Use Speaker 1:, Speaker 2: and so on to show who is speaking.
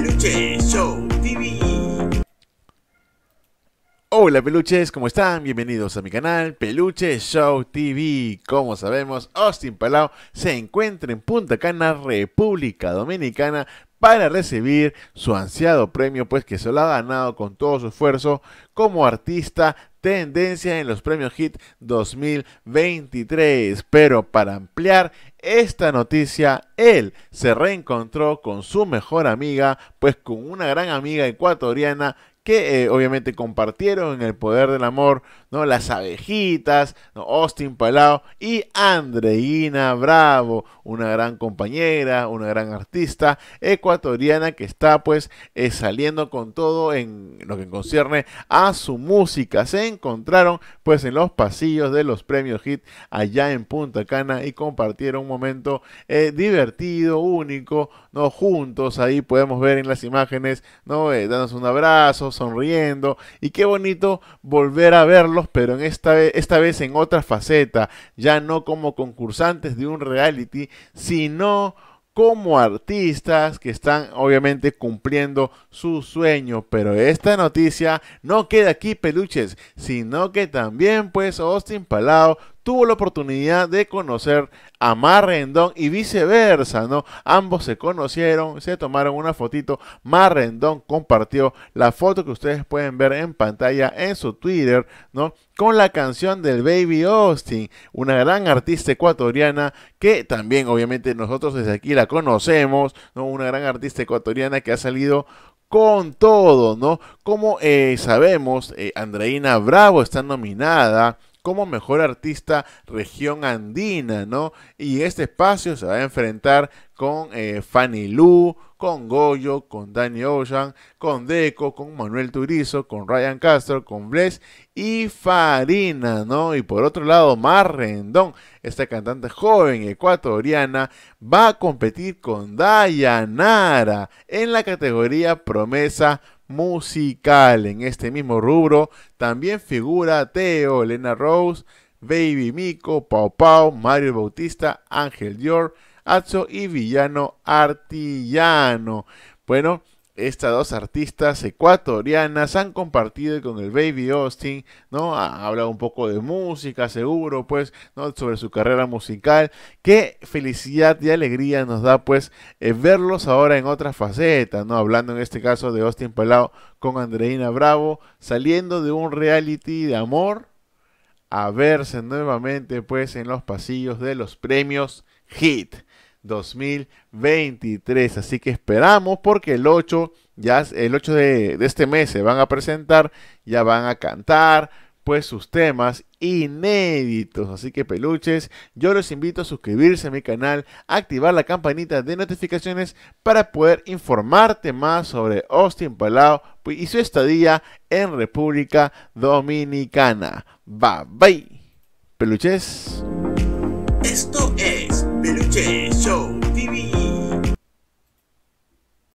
Speaker 1: Peluche Show TV. Hola peluches, ¿cómo están? Bienvenidos a mi canal Peluche Show TV. Como sabemos, Austin Palau se encuentra en Punta Cana, República Dominicana, para recibir su ansiado premio, pues que se lo ha ganado con todo su esfuerzo como artista tendencia en los premios HIT 2023. Pero para ampliar esta noticia, él se reencontró con su mejor amiga, pues con una gran amiga ecuatoriana que eh, obviamente compartieron en el poder del amor, ¿no? Las abejitas, ¿no? Austin Palao y Andreina Bravo, una gran compañera, una gran artista ecuatoriana que está pues eh, saliendo con todo en lo que concierne a su música. Se encontraron pues en los pasillos de los premios Hit allá en Punta Cana y compartieron un momento eh, divertido, único, ¿no? Juntos, ahí podemos ver en las imágenes, ¿no? un abrazo, sonriendo y qué bonito volver a verlos, pero en esta, vez, esta vez en otra faceta, ya no como concursantes de un reality, sino como artistas que están obviamente cumpliendo su sueño. Pero esta noticia no queda aquí, peluches, sino que también pues Austin Palao tuvo la oportunidad de conocer a Mar Rendón y viceversa, ¿no? Ambos se conocieron, se tomaron una fotito, Marrendón compartió la foto que ustedes pueden ver en pantalla en su Twitter, ¿no? Con la canción del Baby Austin, una gran artista ecuatoriana que también obviamente nosotros desde aquí la conocemos, ¿no? Una gran artista ecuatoriana que ha salido con todo, ¿no? Como eh, sabemos, eh, Andreina Bravo está nominada como mejor artista región andina, ¿no? Y este espacio se va a enfrentar con eh, Fanny Lu, con Goyo, con Danny Ocean, con Deco, con Manuel Turizo, con Ryan Castro, con Bless y Farina, ¿no? Y por otro lado, Mar Rendón, esta cantante joven ecuatoriana, va a competir con Dayanara en la categoría Promesa musical. En este mismo rubro también figura Teo, Elena Rose, Baby Mico, Pau Pau, Mario Bautista, Ángel Dior, Azzo y Villano Artillano. Bueno, estas dos artistas ecuatorianas han compartido con el Baby Austin, ¿no? Ha hablado un poco de música, seguro, pues, ¿no? Sobre su carrera musical. Qué felicidad y alegría nos da, pues, eh, verlos ahora en otra faceta, ¿no? Hablando en este caso de Austin Palau con Andreina Bravo, saliendo de un reality de amor a verse nuevamente, pues, en los pasillos de los premios Hit. 2023. Así que esperamos porque el 8, ya el 8 de, este mes se van a presentar, ya van a cantar pues sus temas inéditos. Así que peluches, yo los invito a suscribirse a mi canal, activar la campanita de notificaciones para poder informarte más sobre Austin Palau y su estadía en República Dominicana. Bye bye. Peluches. Esto es Peluches.